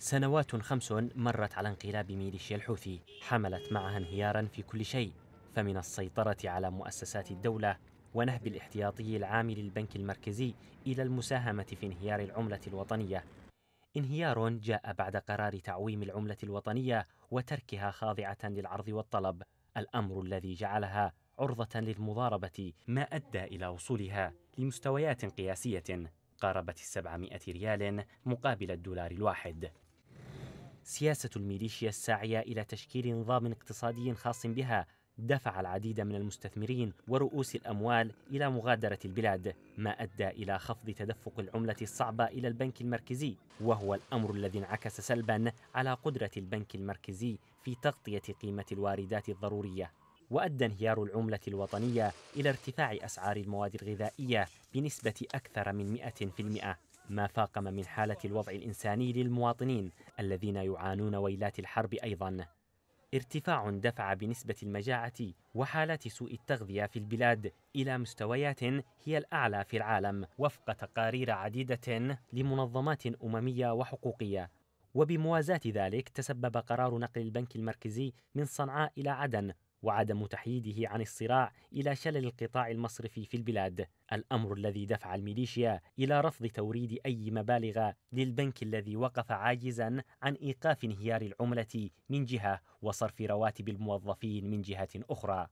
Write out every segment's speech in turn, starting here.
سنوات خمس مرت على انقلاب ميليشيا الحوثي حملت معها انهيارا في كل شيء فمن السيطرة على مؤسسات الدولة ونهب الاحتياطي العام للبنك المركزي إلى المساهمة في انهيار العملة الوطنية انهيار جاء بعد قرار تعويم العملة الوطنية وتركها خاضعة للعرض والطلب الأمر الذي جعلها عرضة للمضاربة ما أدى إلى وصولها لمستويات قياسية قاربت السبعمائة ريال مقابل الدولار الواحد سياسة الميليشيا الساعية إلى تشكيل نظام اقتصادي خاص بها دفع العديد من المستثمرين ورؤوس الأموال إلى مغادرة البلاد ما أدى إلى خفض تدفق العملة الصعبة إلى البنك المركزي وهو الأمر الذي انعكس سلبا على قدرة البنك المركزي في تغطية قيمة الواردات الضرورية وأدى انهيار العملة الوطنية إلى ارتفاع أسعار المواد الغذائية بنسبة أكثر من 100% ما فاقم من حالة الوضع الإنساني للمواطنين الذين يعانون ويلات الحرب أيضا ارتفاع دفع بنسبة المجاعة وحالات سوء التغذية في البلاد إلى مستويات هي الأعلى في العالم وفق تقارير عديدة لمنظمات أممية وحقوقية وبموازاة ذلك تسبب قرار نقل البنك المركزي من صنعاء إلى عدن وعدم تحييده عن الصراع الى شلل القطاع المصرفي في البلاد، الامر الذي دفع الميليشيا الى رفض توريد اي مبالغ للبنك الذي وقف عاجزا عن ايقاف انهيار العمله من جهه وصرف رواتب الموظفين من جهه اخرى.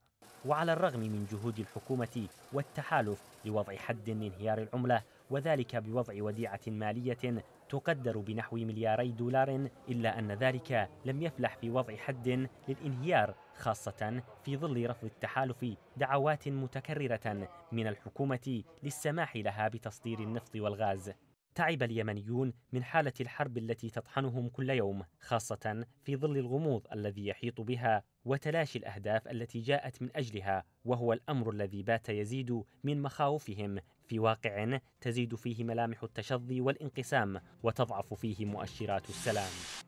وعلى الرغم من جهود الحكومة والتحالف لوضع حد لانهيار العملة وذلك بوضع وديعة مالية تقدر بنحو ملياري دولار إلا أن ذلك لم يفلح في وضع حد للانهيار خاصة في ظل رفض التحالف دعوات متكررة من الحكومة للسماح لها بتصدير النفط والغاز تعب اليمنيون من حالة الحرب التي تطحنهم كل يوم خاصة في ظل الغموض الذي يحيط بها وتلاشي الاهداف التي جاءت من اجلها وهو الامر الذي بات يزيد من مخاوفهم في واقع تزيد فيه ملامح التشظي والانقسام وتضعف فيه مؤشرات السلام